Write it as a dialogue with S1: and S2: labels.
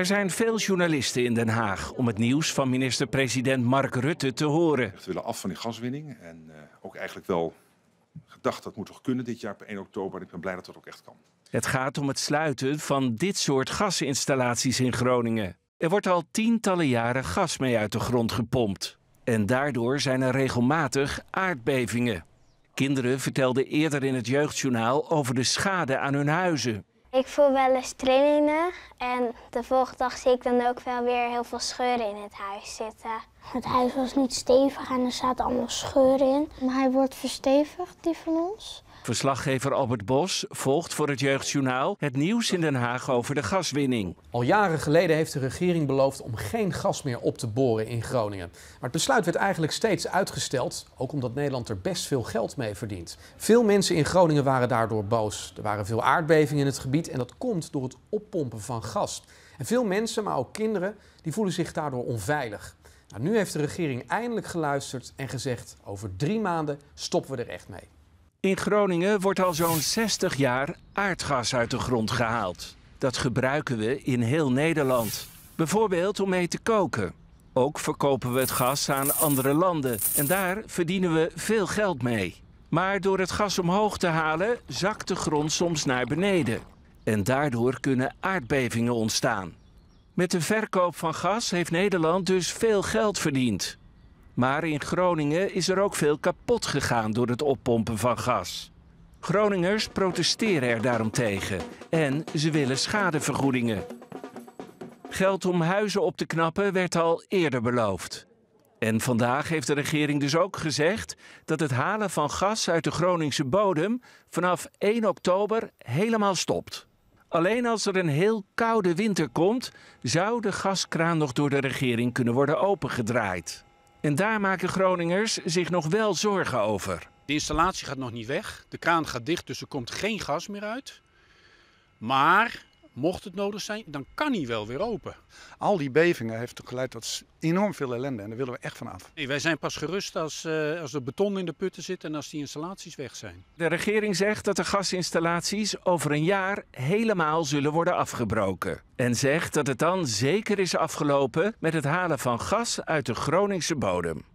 S1: Er zijn veel journalisten in Den Haag om het nieuws van minister-president Mark Rutte te horen. We willen af van die gaswinning en eh, ook eigenlijk wel gedacht dat moet toch kunnen dit jaar op 1 oktober. En ik ben blij dat dat ook echt kan. Het gaat om het sluiten van dit soort gasinstallaties in Groningen. Er wordt al tientallen jaren gas mee uit de grond gepompt. En daardoor zijn er regelmatig aardbevingen. Kinderen vertelden eerder in het jeugdjournaal over de schade aan hun huizen.
S2: Ik voel wel eens trillingen en de volgende dag zie ik dan ook wel weer heel veel scheuren in het huis zitten.
S3: Het huis was niet stevig en er zaten allemaal scheuren in. Maar hij wordt verstevigd, die van ons.
S1: Verslaggever Albert Bos volgt voor het Jeugdjournaal het nieuws in Den Haag over de gaswinning. Al
S3: jaren geleden heeft de regering beloofd om geen gas meer op te boren in Groningen. Maar het besluit werd eigenlijk steeds uitgesteld, ook omdat Nederland er best veel geld mee verdient. Veel mensen in Groningen waren daardoor boos. Er waren veel aardbevingen in het gebied en dat komt door het oppompen van gas. En veel mensen, maar ook kinderen, die voelen zich daardoor onveilig. Nou, nu heeft de regering eindelijk geluisterd en gezegd: over drie maanden stoppen we er echt mee.
S1: In Groningen wordt al zo'n 60 jaar aardgas uit de grond gehaald. Dat gebruiken we in heel Nederland. Bijvoorbeeld om mee te koken. Ook verkopen we het gas aan andere landen en daar verdienen we veel geld mee. Maar door het gas omhoog te halen zakt de grond soms naar beneden. En daardoor kunnen aardbevingen ontstaan. Met de verkoop van gas heeft Nederland dus veel geld verdiend. Maar in Groningen is er ook veel kapot gegaan door het oppompen van gas. Groningers protesteren er daarom tegen en ze willen schadevergoedingen. Geld om huizen op te knappen werd al eerder beloofd. En vandaag heeft de regering dus ook gezegd dat het halen van gas uit de Groningse bodem vanaf 1 oktober helemaal stopt. Alleen als er een heel koude winter komt, zou de gaskraan nog door de regering kunnen worden opengedraaid. En daar maken Groningers zich nog wel zorgen over.
S2: De installatie gaat nog niet weg. De kraan gaat dicht, dus er komt geen gas meer uit. Maar Mocht het nodig zijn, dan kan hij wel weer open. Al die bevingen heeft geleid tot enorm veel ellende en daar willen we echt van af. Nee, wij zijn pas gerust als, uh, als er beton in de putten zit en als die installaties weg zijn.
S1: De regering zegt dat de gasinstallaties over een jaar helemaal zullen worden afgebroken. En zegt dat het dan zeker is afgelopen met het halen van gas uit de Groningse bodem.